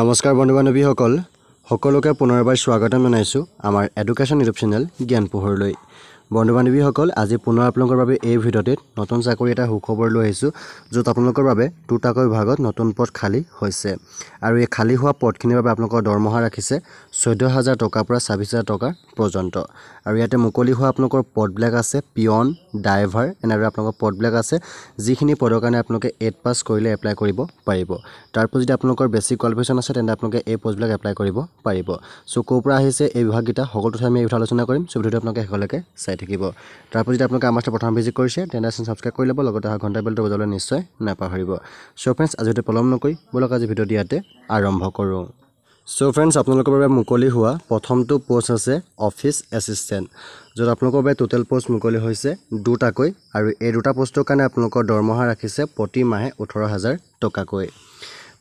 নমস্কাৰ বন্ধু বান্ধৱীসকল সকলোকে পুনৰবাৰ স্বাগতম জনাইছোঁ আমাৰ এডুকেশ্যন ইউটিউব চেনেল জ্ঞান পোহৰলৈ বন্ধু বান্ধৱীসকল আজি পুনৰ আপোনালোকৰ বাবে এই ভিডিঅ'টিত নতুন চাকৰি এটা সুখবৰ লৈ আহিছোঁ য'ত আপোনালোকৰ বাবে দুটাকৈ বিভাগত নতুন পদ খালী হৈছে আৰু এই খালী হোৱা পদখিনিৰ বাবে আপোনালোকৰ দৰমহা ৰাখিছে চৈধ্য হাজাৰ টকাৰ পৰা ছাব্বিছ হাজাৰ টকা পৰ্যন্ত আৰু ইয়াতে মুকলি হোৱা আপোনালোকৰ পদবিলাক আছে পিয়ন ড্ৰাইভাৰ এনেদৰে আপোনালোকৰ পদবিলাক আছে যিখিনি পদৰ কাৰণে আপোনালোকে এইট পাছ কৰিলে এপ্লাই কৰিব পাৰিব তাৰপৰা যদি আপোনালোকৰ বেছি কোৱালিফিকেশ্যন আছে তেন্তে আপোনালোকে এই পষ্টবিলাক এপ্লাই কৰিব পাৰিব চ' ক'ৰ পৰা আহিছে এই বিভাগকেইটা সকলোতে আমি এই বিষয়ে আলোচনা কৰিম চ' ভিডিঅ'টো আপোনালোকে শেষলৈকে চাই দিব থাকিব তাৰপৰা যদি আপোনালোকে আমাৰ প্ৰথম ভিজিট কৰিছে তেন্তে আছে ছাবস্ক্ৰাইব কৰি ল'ব লগতে অহা ঘণ্টা বেলটো বজাবলৈ নিশ্চয় নাপাহৰিব চ' ফ্ৰেণ্ডছ আজি যদি পলম নকৰি বোলক আজি ভিডিঅ' দিয়াতে আৰম্ভ কৰোঁ চ' ফ্ৰেণ্ডছ আপোনালোকৰ বাবে মুকলি হোৱা প্ৰথমটো পোষ্ট আছে অফিচ এচিষ্টেণ্ট য'ত আপোনালোকৰ বাবে টোটেল পোষ্ট মুকলি হৈছে দুটাকৈ আৰু এই দুটা পোষ্টৰ কাৰণে আপোনালোকৰ দৰমহা ৰাখিছে প্ৰতি মাহে ওঠৰ হাজাৰ টকাকৈ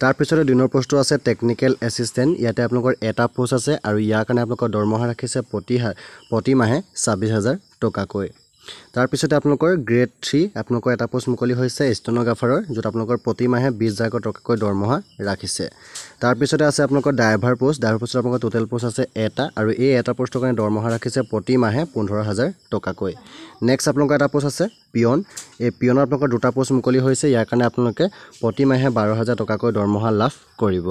তাৰপিছতে দুই নম্বৰ পোষ্টটো আছে টেকনিকেল এছিষ্টেণ্ট ইয়াতে আপোনালোকৰ এটা পোষ্ট আছে আৰু ইয়াৰ কাৰণে আপোনালোকৰ দৰমহা ৰাখিছে প্ৰতি প্ৰতিমাহে ছাব্বিছ হাজাৰ টকাকৈ তাৰপিছতে আপোনালোকৰ গ্ৰেড থ্ৰী আপোনালোকৰ এটা পোষ্ট মুকলি হৈছে ষ্টেনগ্ৰাফাৰৰ য'ত আপোনালোকৰ প্ৰতি মাহে বিছ হাজাৰ টকাকৈ দৰমহা ৰাখিছে তাৰপিছতে আছে আপোনালোকৰ ড্ৰাইভাৰ পোষ্ট ড্ৰাইভাৰ পোষ্টত আপোনালোকৰ টোটেল পোষ্ট আছে এটা আৰু এই এটা পোষ্টৰ কাৰণে দৰমহা ৰাখিছে প্ৰতি মাহে পোন্ধৰ হাজাৰ টকাকৈ নেক্সট আপোনালোকৰ এটা পোষ্ট আছে পিয়ন এই পিয়নত আপোনালোকৰ দুটা পোষ্ট মুকলি হৈছে ইয়াৰ কাৰণে আপোনালোকে প্ৰতি মাহে বাৰ হাজাৰ টকাকৈ দৰমহা লাভ কৰিব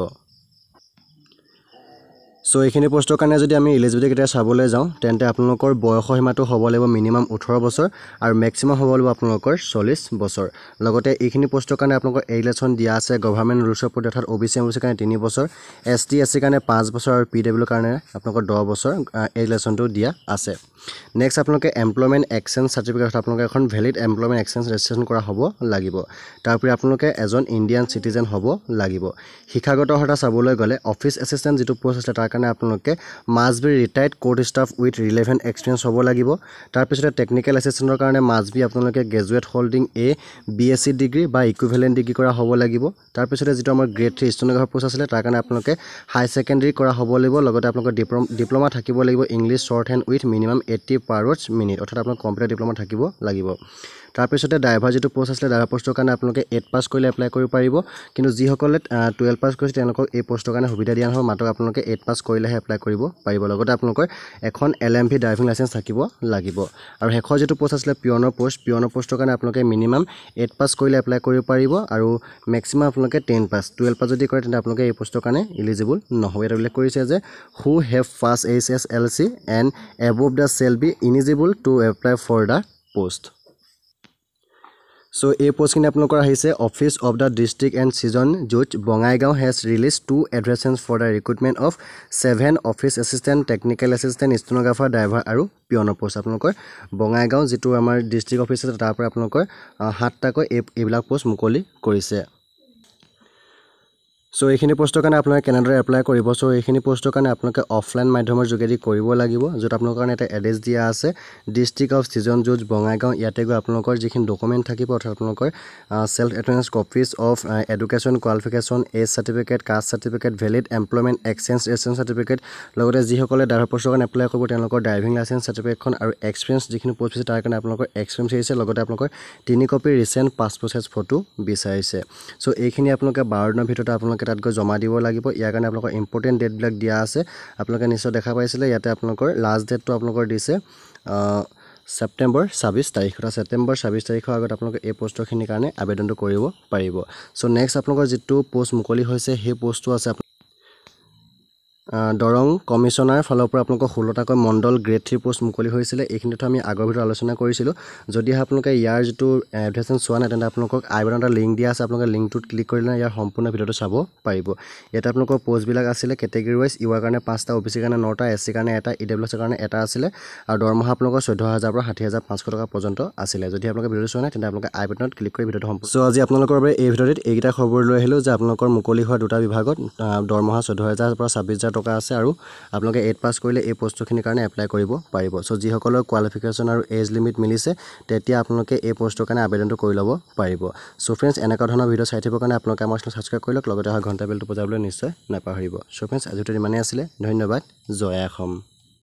চ' এইখিনি পোষ্টৰ কাৰণে যদি আমি এলিজিবিলিটি কেতিয়া চাবলৈ যাওঁ তেন্তে আপোনালোকৰ বয়সৰ সীমাটো হ'ব লাগিব মিনিমাম ওঠৰ বছৰ আৰু মেক্সিমাম হ'ব লাগিব আপোনালোকৰ চল্লিছ বছৰ লগতে এইখিনি পোষ্টৰ কাৰণে আপোনালোকৰ এডুকেশ্যন দিয়া আছে গভৰ্ণমেণ্ট ৰুলছৰ প্ৰতি অৰ্থাৎ অ' বি চি এম চিৰ কাৰণে তিনি বছৰ এছ টি এছ চিৰ কাৰণে পাঁচ বছৰ আৰু পি ডব্লিউৰ কাৰণে আপোনালোকৰ দহ বছৰ এডুকেশ্যনটো দিয়া আছে নেক্সট আপোনালোকে এমপ্লয়মেণ্ট এক্সেঞ্জ চাৰ্টিফিকেট অৰ্থাৎ আপোনালোকে এখন ভেলিড এমপ্লয়মেণ্ট এক্সেঞ্জ ৰেজিষ্ট্ৰেশ্যন কৰা হ'ব লাগিব তাৰোপৰি আপোনালোকে এজন ইণ্ডিয়ান চিটিজেন হ'ব লাগিব শিক্ষাগত অৰ্থাৎ চাবলৈ গ'লে অফিচ এছিষ্টেণ্ট যিটো পোষ্ট আছিলে তাৰ কাৰণে আপোনালোকে must be retired court staff with relevant experience হ'ব লাগিব তাৰপিছতে টেকনিকেল এছিষ্টেণ্টৰ কাৰণে মাছ বি আপোনালোকে graduate holding a B S C degree বা ইকুইভেলেণ্ট ডিগ্ৰী কৰা হ'ব লাগিব তাৰপিছতে যিটো আমাৰ গ্ৰেড থ্ৰী ষ্টেনগ্ৰাফাৰ পোষ্ট আছিলে তাৰ কাৰণে আপোনালোকে হাই ছেকেণ্ডেৰী কৰা হ'ব লাগিব লগতে আপোনালোকৰ ডিপ্ল' ডিপ্ল'মা থাকিব লাগিব English short hand with minimum eighty per words minute অৰ্থাৎ আপোনাৰ কম্পিউটাৰ ডিপ্ল'মা থাকিব লাগিব তাৰপিছতে ড্ৰাইভাৰ যিটো পষ্ট আছিলে ড্ৰাইভাৰ পষ্টৰ কাৰণে আপোনালোকে এইট পাছ কৰিলে এপ্লাই কৰিব পাৰিব কিন্তু যিসকলে টুৱেলভ পাছ কৰিছে তেওঁলোকক এই পষ্টৰ কাৰণে সুবিধা দিয়া নহয় মাত্ৰ আপোনালোকে এইট পাছ কৰিলেহে এপ্লাই কৰিব পাৰিব লগতে আপোনালোকৰ এখন L M V driving licence থাকিব লাগিব আৰু শেষৰ যিটো পষ্ট আছিলে পিয়নৰ পষ্ট পিয়নৰ পোষ্টৰ কাৰণে আপোনালোকে মিনিমাম এইট পাছ কৰিলে এপ্লাই কৰিব পাৰিব আৰু মেক্সিমাম আপোনালোকে টেন পাছ টুৱেলভ পাছ যদি কৰে তেন্তে আপোনালোকে এই পষ্টৰ কাৰণে ইলিজিবল নহ'ব এটা উল্লেখ কৰিছে যে who have pass H S L C and above the shall be eligible to apply for the post so' এই পষ্টখিনি আপোনালোকৰ আহিছে office of the district and sessions জুজ Bongaigaon has release to advertisement for the recruitment of seven office assistant technical assistant stenographer driver আৰু পিয়নৰ post আপোনালোকৰ বঙাইগাঁও যিটো আমাৰ ডিষ্ট্ৰিক্ট অফিচ আছে তাৰপৰা আপোনালোকৰ সাতটাকৈ এই এইবিলাক পষ্ট মুকলি কৰিছে চ' এইখিনি পষ্টৰ কাৰণে আপোনালোকে কেনেদৰে এপ্লাই কৰিব চ' এইখিনি পষ্টৰ কাৰণে আপোনালোকে অফলাইন মাধ্যমৰ যোগেদি কৰিব লাগিব য'ত আপোনালোকৰ কাৰণে এটা এড্ৰেছ দিয়া আছে ডিষ্ট্ৰিক্ট অফ ছিজন জুজ বঙাইগাঁও ইয়াতে গৈ আপোনালোকৰ যিখিনি ডকুমেণ্ট থাকিব অৰ্থাৎ আপোনালোকৰ ছেল্ফ এটেণ্ডেঞ্চ copies of education qualification age certificate caste certificate valid employment exchange exchange certificate লগতে যিসকলে ড্ৰাইভাৰ পষ্টৰ কাৰণে এপ্লাই কৰিব তেওঁলোকৰ ড্ৰাইভিং লাইচেঞ্চ চাৰ্টিফিকেটখন আৰু এক্সপিৰিয়েঞ্চ যিখিনি পষ্ট পিছে তাৰ কাৰণে আপোনালোকৰ এক্সপিৰিয়েঞ্চ আহিছে লগতে আপোনালোকৰ তিনি copy recent passport size photo বিচাৰিছে চ' এইখিনি আপোনালোকে বাৰ দিনৰ ভিতৰতে আপোনালোকে আপোনালোকে তাত গৈ জমা দিব লাগিব ইয়াৰ কাৰণে আপোনালোকৰ ইম্পৰ্টেণ্ট ডেটবিলাক দিয়া আছে আপোনালোকে নিশ্চয় দেখা পাইছিলে ইয়াতে আপোনালোকৰ লাষ্ট ডেটটো আপোনালোকৰ দিছে ছেপ্টেম্বৰ ছাব্বিছ তাৰিখ অৰ্থাৎ ছেপ্টেম্বৰ ছাব্বিছ তাৰিখৰ আগত আপোনালোকে এই প'ষ্টৰখিনিৰ কাৰণে আবেদনটো কৰিব পাৰিব চ' নেক্সট আপোনালোকৰ যিটো পষ্ট মুকলি হৈছে সেই পষ্টটো আছে দৰং কমিশ্যনাৰ ফালৰ পৰা আপোনালোকৰ ষোল্লটাকৈ মণ্ডল গ্ৰেড থ্ৰী পোষ্ট মুকলি হৈছিলে এইখিনি কথা আমি আগৰ ভিতৰত আলোচনা কৰিছিলোঁ যদিহে আপোনালোকে ইয়াৰ যিটো এডভাৰ্টাইজমেণ্ট চোৱা নাই তেন্তে আপোনালোকক আইবন এটা লিংক দিয়া আছে আপোনালোকে লিংকটোত ক্লিক কৰিলে ইয়াৰ সম্পূৰ্ণ ভিডিঅ'টো চাব পাৰিব ইয়াতে আপোনালোকৰ পোষ্টবিলাক আছিলে কেটেগৰি ৱাইজ ইউৰ কাৰণে পাঁচটা অ বি চিৰ কাৰণে নটা এছ চিৰ কাৰণে এটা ই ডাব্লিউ এছৰ কাৰণে এটা আছিলে আৰু দৰমহা আপোনালোকৰ চৈধ্য হাজাৰৰ পৰা ষাঠি হাজাৰ পাঁচশ টকা পৰ্যন্ত আছিলে যদি আপোনালোকে ভিডিঅ'টো চোৱা নাই তেন্তে আপোনালোকে আই বেটনত ক্লিক কৰি ভিডিঅ'টো সম্পূৰ্ণ চ' আজি আপোনালোকৰ বাবে এই ভিডিঅ'ত এইকেইটা খবৰ লৈ আহিলোঁ যে আপোনালোকৰ মুকলি হোৱা দুটা বিভাগত দৰমহা চৈধ্য হাজাৰৰ পৰা ছাব্বিছ হাজাৰ টকা টকা আছে আৰু আপোনালোকে এইট পাছ কৰিলে এই পষ্টখিনিৰ কাৰণে এপ্লাই কৰিব পাৰিব চ' যিসকলৰ কোৱালিফিকেশ্যন আৰু এজ লিমিট মিলিছে তেতিয়া আপোনালোকে এই পষ্টৰ কাৰণে আবেদনটো কৰি ল'ব পাৰিব চ' ফ্ৰেণ্ডছ এনেকুৱা ধৰণৰ ভিডিঅ' চাই থাকিবৰ কাৰণে আপোনালোকে আমাৰ চেনেল ছাবস্ক্ৰাইব কৰি লওক লগতে অহা ঘণ্টা বেলটো বজাবলৈ নিশ্চয় নাপাহৰিব চ' ফ্ৰেণ্ডছ আজিটো ইমানেই আছিলে ধন্যবাদ জয় অসম